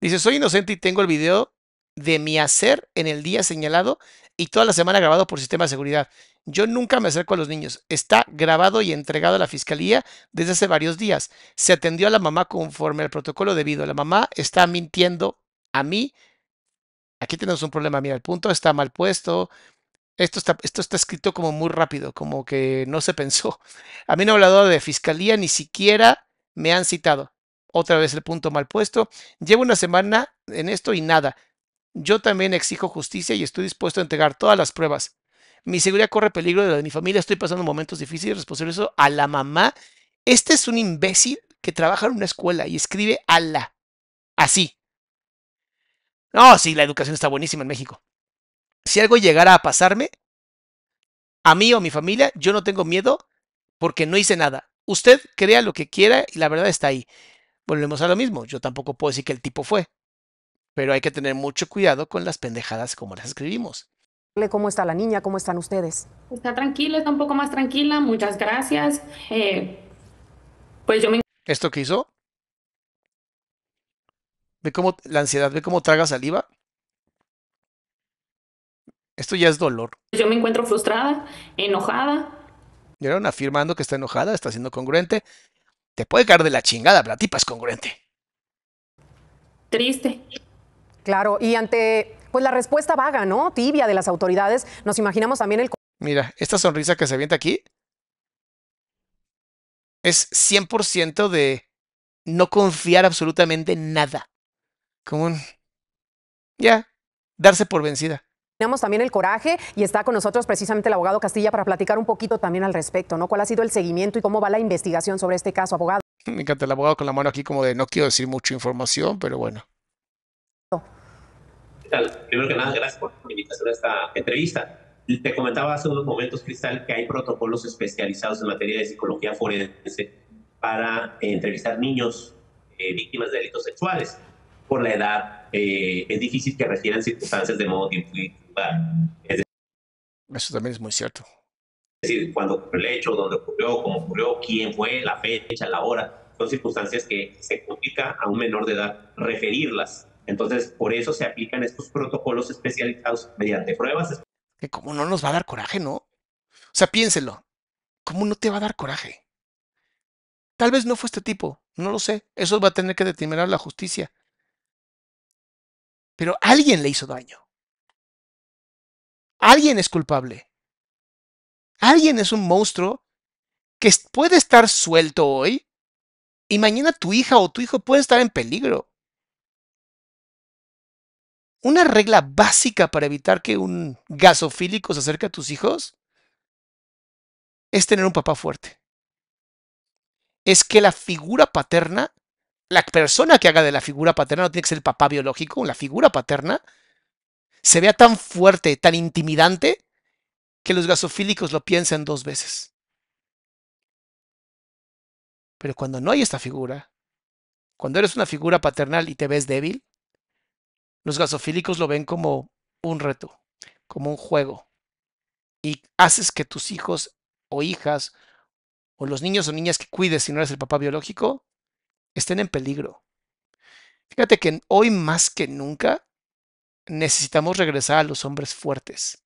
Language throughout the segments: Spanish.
Dice, soy inocente y tengo el video de mi hacer en el día señalado y toda la semana grabado por sistema de seguridad. Yo nunca me acerco a los niños. Está grabado y entregado a la fiscalía desde hace varios días. Se atendió a la mamá conforme al protocolo debido. La mamá está mintiendo a mí. Aquí tenemos un problema. Mira, el punto está mal puesto. Esto está, esto está escrito como muy rápido, como que no se pensó. A mí no he hablado de fiscalía, ni siquiera me han citado. Otra vez el punto mal puesto. Llevo una semana en esto y nada. Yo también exijo justicia y estoy dispuesto a entregar todas las pruebas. Mi seguridad corre peligro de la de mi familia. Estoy pasando momentos difíciles. Responsable eso a la mamá. Este es un imbécil que trabaja en una escuela y escribe a la. Así. No, sí, la educación está buenísima en México. Si algo llegara a pasarme, a mí o a mi familia, yo no tengo miedo porque no hice nada. Usted crea lo que quiera y la verdad está ahí. Volvemos a lo mismo, yo tampoco puedo decir que el tipo fue, pero hay que tener mucho cuidado con las pendejadas como las escribimos. ¿Cómo está la niña? ¿Cómo están ustedes? Está tranquila, está un poco más tranquila, muchas gracias. Eh, pues yo me... ¿Esto qué hizo? ¿Ve cómo la ansiedad, ve cómo traga saliva? Esto ya es dolor. Yo me encuentro frustrada, enojada. Vieron afirmando que está enojada, está siendo congruente. Te puede caer de la chingada, platipas congruente. Triste. Claro, y ante pues la respuesta vaga, ¿no? Tibia de las autoridades, nos imaginamos también el... Mira, esta sonrisa que se avienta aquí es 100% de no confiar absolutamente en nada. Como un... Ya, darse por vencida. Tenemos también el coraje y está con nosotros precisamente el abogado Castilla para platicar un poquito también al respecto, ¿no? ¿Cuál ha sido el seguimiento y cómo va la investigación sobre este caso, abogado? Me encanta el abogado con la mano aquí como de no quiero decir mucha información, pero bueno. ¿Qué tal? Primero que nada, gracias por la invitación a esta entrevista. Te comentaba hace unos momentos, Cristal, que hay protocolos especializados en materia de psicología forense para entrevistar niños eh, víctimas de delitos sexuales. Por la edad, eh, es difícil que refieran circunstancias de modo eso también es muy cierto. Es decir, cuando ocurrió el hecho, dónde ocurrió, cómo ocurrió, quién fue, la fecha, la hora, son circunstancias que se complica a un menor de edad referirlas. Entonces, por eso se aplican estos protocolos especializados mediante pruebas. Que como no nos va a dar coraje, ¿no? O sea, piénselo. ¿Cómo no te va a dar coraje? Tal vez no fue este tipo, no lo sé. Eso va a tener que determinar la justicia. Pero alguien le hizo daño. Alguien es culpable. Alguien es un monstruo que puede estar suelto hoy y mañana tu hija o tu hijo puede estar en peligro. Una regla básica para evitar que un gasofílico se acerque a tus hijos es tener un papá fuerte. Es que la figura paterna, la persona que haga de la figura paterna, no tiene que ser el papá biológico, la figura paterna se vea tan fuerte, tan intimidante, que los gasofílicos lo piensen dos veces. Pero cuando no hay esta figura, cuando eres una figura paternal y te ves débil, los gasofílicos lo ven como un reto, como un juego. Y haces que tus hijos o hijas, o los niños o niñas que cuides si no eres el papá biológico, estén en peligro. Fíjate que hoy más que nunca necesitamos regresar a los hombres fuertes.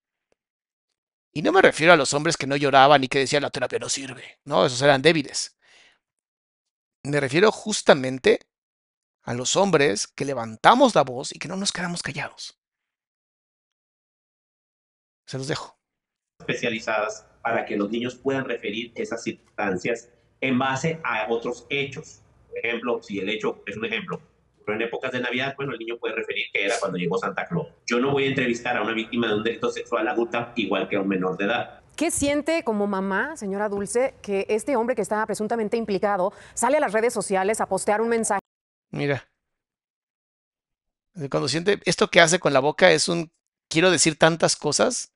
Y no me refiero a los hombres que no lloraban y que decían la terapia no sirve. No, esos eran débiles. Me refiero justamente a los hombres que levantamos la voz y que no nos quedamos callados. Se los dejo. Especializadas para que los niños puedan referir esas circunstancias en base a otros hechos. Por ejemplo, si el hecho es un ejemplo, pero en épocas de Navidad, bueno, el niño puede referir que era cuando llegó Santa Claus. Yo no voy a entrevistar a una víctima de un delito sexual adulta igual que a un menor de edad. ¿Qué siente como mamá, señora Dulce, que este hombre que está presuntamente implicado sale a las redes sociales a postear un mensaje? Mira. Cuando siente esto que hace con la boca es un quiero decir tantas cosas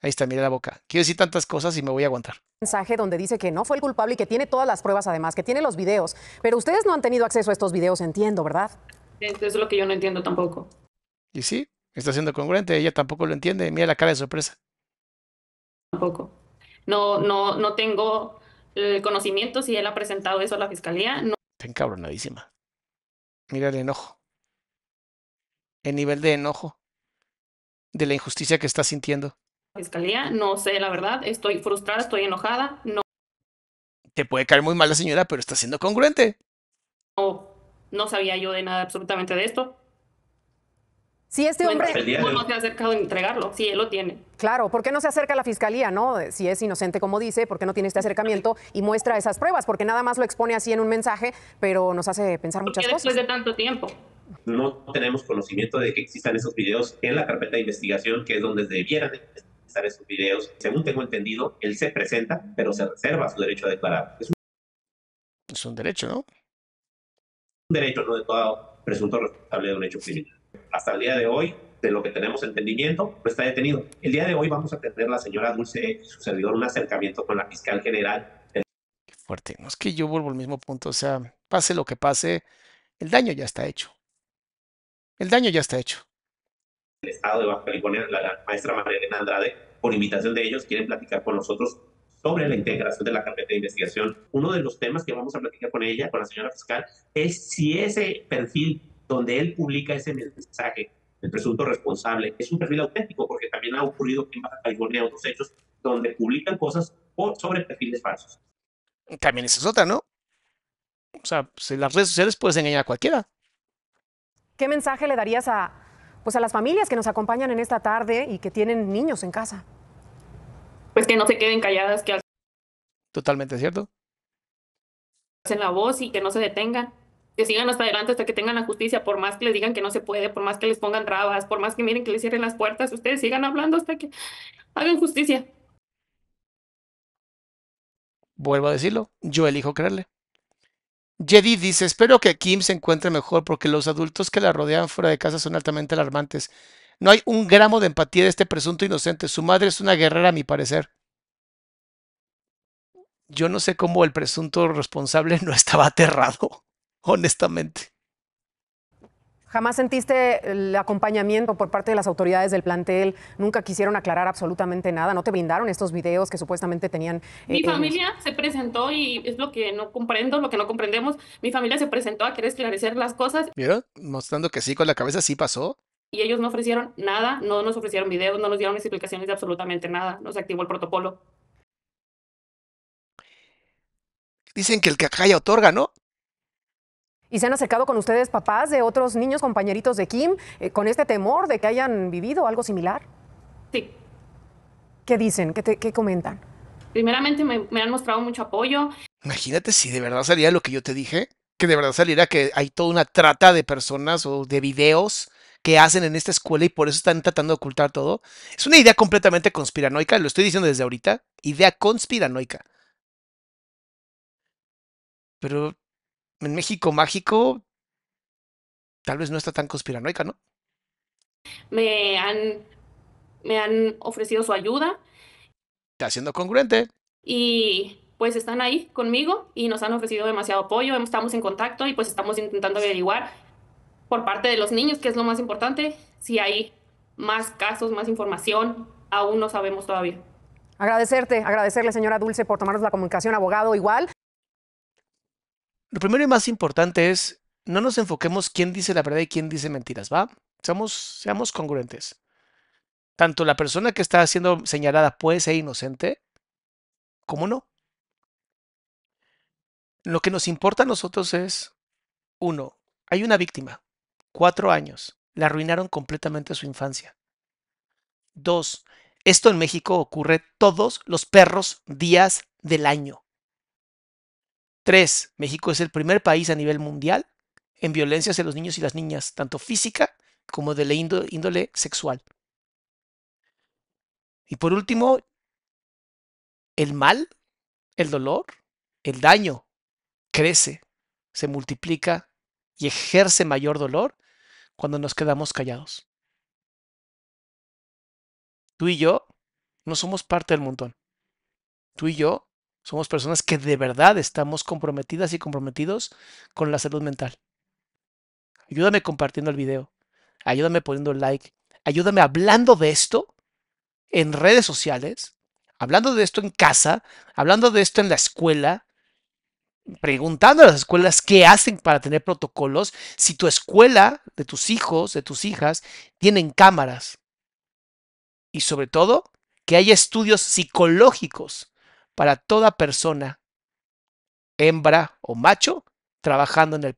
Ahí está, mira la boca. Quiero decir tantas cosas y me voy a aguantar. Mensaje donde dice que no fue el culpable y que tiene todas las pruebas además, que tiene los videos. Pero ustedes no han tenido acceso a estos videos, entiendo, ¿verdad? Eso es lo que yo no entiendo tampoco. Y sí, está siendo congruente, ella tampoco lo entiende. Mira la cara de sorpresa. Tampoco. No, no, no tengo el conocimiento si él ha presentado eso a la fiscalía. No. Está encabronadísima. Mira el enojo. El nivel de enojo. De la injusticia que está sintiendo fiscalía, no sé la verdad, estoy frustrada, estoy enojada, no. Te puede caer muy mal la señora, pero está siendo congruente. No, no sabía yo de nada absolutamente de esto. Si este hombre no, se ha acercado a entregarlo, si él lo tiene. Claro, ¿por qué no se acerca a la fiscalía, no? Si es inocente como dice, ¿por qué no tiene este acercamiento y muestra esas pruebas? Porque nada más lo expone así en un mensaje, pero nos hace pensar muchas cosas. Después de tanto tiempo. No tenemos conocimiento de que existan esos videos en la carpeta de investigación, que es donde debieran estar estos esos videos. Según tengo entendido, él se presenta, pero se reserva su derecho a declarar. Es un, es un derecho, ¿no? Un derecho no de todo presunto responsable de un hecho criminal. Hasta el día de hoy, de lo que tenemos entendimiento, no está detenido. El día de hoy vamos a tener la señora Dulce, su servidor, un acercamiento con la fiscal general. Qué fuerte. No es que yo vuelvo al mismo punto. O sea, pase lo que pase, el daño ya está hecho. El daño ya está hecho del Estado de Baja California, la, maestra María Elena Andrade, por invitación de ellos, quieren platicar con nosotros sobre la integración de la carpeta de investigación. Uno de los temas que vamos a platicar con ella, con la señora fiscal, es si ese perfil donde él publica ese mensaje, el presunto responsable, es un perfil auténtico, porque también ha ocurrido en Baja California otros hechos donde publican cosas sobre perfiles falsos. También esa es otra, ¿no? O sea, pues, en las redes sociales puedes engañar a cualquiera. ¿Qué mensaje le darías a, pues a las familias que nos acompañan en esta tarde y que tienen niños en casa. Pues que no se queden calladas, que Totalmente cierto. Hacen la voz y que no se detengan, que sigan hasta adelante hasta que tengan la justicia, por más que les digan que no se puede, por más que les pongan trabas, por más que miren que les cierren las puertas, ustedes sigan hablando hasta que hagan justicia. Vuelvo a decirlo, yo elijo creerle. Jedi dice, espero que Kim se encuentre mejor porque los adultos que la rodean fuera de casa son altamente alarmantes. No hay un gramo de empatía de este presunto inocente. Su madre es una guerrera, a mi parecer. Yo no sé cómo el presunto responsable no estaba aterrado, honestamente. ¿Jamás sentiste el acompañamiento por parte de las autoridades del plantel? ¿Nunca quisieron aclarar absolutamente nada? ¿No te brindaron estos videos que supuestamente tenían? Eh, Mi eh, familia se presentó y es lo que no comprendo, lo que no comprendemos. Mi familia se presentó a querer esclarecer las cosas. ¿Vieron? Mostrando que sí, con la cabeza sí pasó. Y ellos no ofrecieron nada, no nos ofrecieron videos, no nos dieron explicaciones de absolutamente nada. No se activó el protocolo. Dicen que el que otorga, ¿no? ¿Y se han acercado con ustedes papás de otros niños, compañeritos de Kim, eh, con este temor de que hayan vivido algo similar? Sí. ¿Qué dicen? ¿Qué, comentan? Primeramente me, me, han mostrado mucho apoyo. Imagínate si de verdad saliera lo que yo te dije, que de verdad saliera que hay toda una trata de personas o de videos que hacen en esta escuela y por eso están tratando de ocultar todo. Es una idea completamente conspiranoica, lo estoy diciendo desde ahorita, idea conspiranoica. Pero en México mágico tal vez no está tan conspiranoica, ¿no? Me han, me han ofrecido su ayuda. Está siendo congruente. Y pues están ahí conmigo y nos han ofrecido demasiado apoyo, estamos en contacto y pues estamos intentando averiguar por parte de los niños, que es lo más importante, si hay más casos, más información, aún no sabemos todavía. Agradecerte, agradecerle señora Dulce por tomarnos la comunicación, abogado igual. Lo primero y más importante es, no nos enfoquemos quién dice la verdad y quién dice mentiras, ¿va? Seamos, congruentes. Tanto la persona que está siendo señalada puede ser inocente, como no. Lo que nos importa a nosotros es, uno, hay una víctima, cuatro años, la arruinaron completamente su infancia. Dos, esto en México ocurre todos los perros días del año. Tres, México es el primer país a nivel mundial en violencia hacia los niños y las niñas, tanto física como de la índole sexual. Y por último, el mal, el dolor, el daño crece, se multiplica y ejerce mayor dolor cuando nos quedamos callados. Tú y yo no somos parte del montón. Tú y yo somos personas que de verdad estamos comprometidas y comprometidos con la salud mental. Ayúdame compartiendo el video. Ayúdame poniendo like. Ayúdame hablando de esto en redes sociales. Hablando de esto en casa. Hablando de esto en la escuela. Preguntando a las escuelas qué hacen para tener protocolos. Si tu escuela, de tus hijos, de tus hijas, tienen cámaras. Y sobre todo, que haya estudios psicológicos para toda persona, hembra o macho, trabajando en el